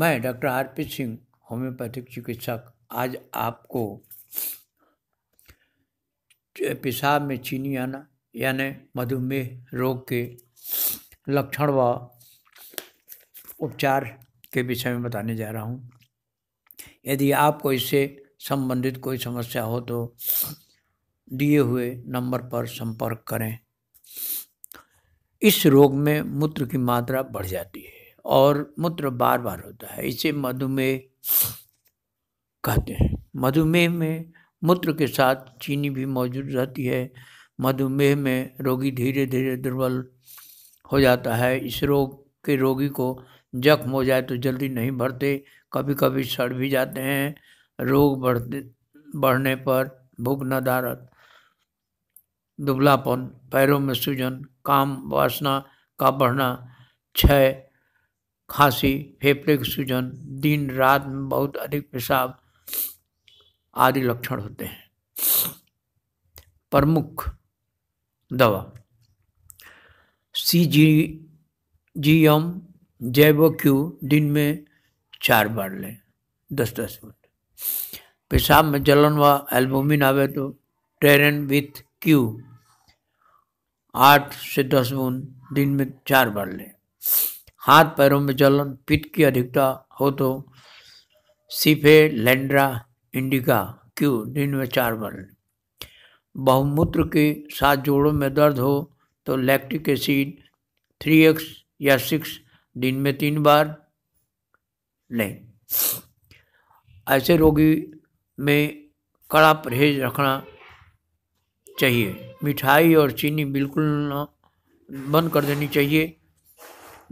मैं doctor RP Singh homeopathic चिकित्सक आज आपको पेशाब में चीनी आना यानी मधुमेह रोग के लक्षण व उपचार के विषय में बताने जा रहा हूँ यदि आपको इससे संबंधित कोई समस्या हो तो दिए हुए नंबर पर संपर्क करें इस रोग में मूत्र की मात्रा बढ़ जाती है और मूत्र बार बार होता है इसे मधुमेह कहते हैं मधुमेह में मूत्र के साथ चीनी भी मौजूद रहती है मधुमेह में रोगी धीरे धीरे दुर्बल हो जाता है इस रोग के रोगी को जख्म हो जाए तो जल्दी नहीं भरते कभी कभी सड़ भी जाते हैं रोग बढ़ते बढ़ने पर भूख नदारत दुबलापन पैरों में सूजन काम वासना का बढ़ना क्षय खांसी फेफड़े की सूजन दिन रात में बहुत अधिक पेशाब आदि लक्षण होते हैं प्रमुख दवा सी जी जी एम जैव क्यू दिन में चार बार लें दस दस मिनट पेशाब में जलन व एल्बोमिन आवे तो टेरन विथ क्यू आठ से दस बूंद दिन में चार बार लें हाथ पैरों में जलन पित्त की अधिकता हो तो सीफे लेंड्रा इंडिका क्यू दिन में चार बार बहुमूत्र के साथ जोड़ों में दर्द हो तो लैक्टिक एसिड थ्री एक्स या सिक्स दिन में तीन बार लें ऐसे रोगी में कड़ा परहेज रखना चाहिए मिठाई और चीनी बिल्कुल न बंद कर देनी चाहिए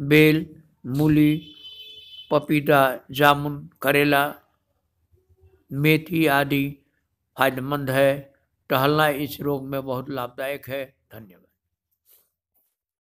बेल मूली पपीता जामुन करेला मेथी आदि फायदेमंद है टहलना इस रोग में बहुत लाभदायक है धन्यवाद